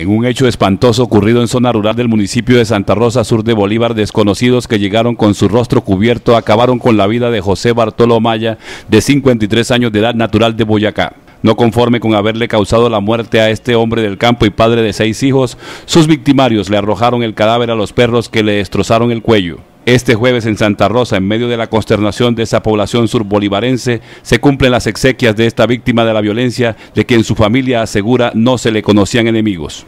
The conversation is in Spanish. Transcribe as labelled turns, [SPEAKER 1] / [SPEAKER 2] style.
[SPEAKER 1] En un hecho espantoso ocurrido en zona rural del municipio de Santa Rosa, sur de Bolívar, desconocidos que llegaron con su rostro cubierto acabaron con la vida de José Bartolo Maya, de 53 años de edad natural de Boyacá. No conforme con haberle causado la muerte a este hombre del campo y padre de seis hijos, sus victimarios le arrojaron el cadáver a los perros que le destrozaron el cuello. Este jueves en Santa Rosa, en medio de la consternación de esa población surbolivarense, se cumplen las exequias de esta víctima de la violencia, de quien su familia asegura no se le conocían enemigos.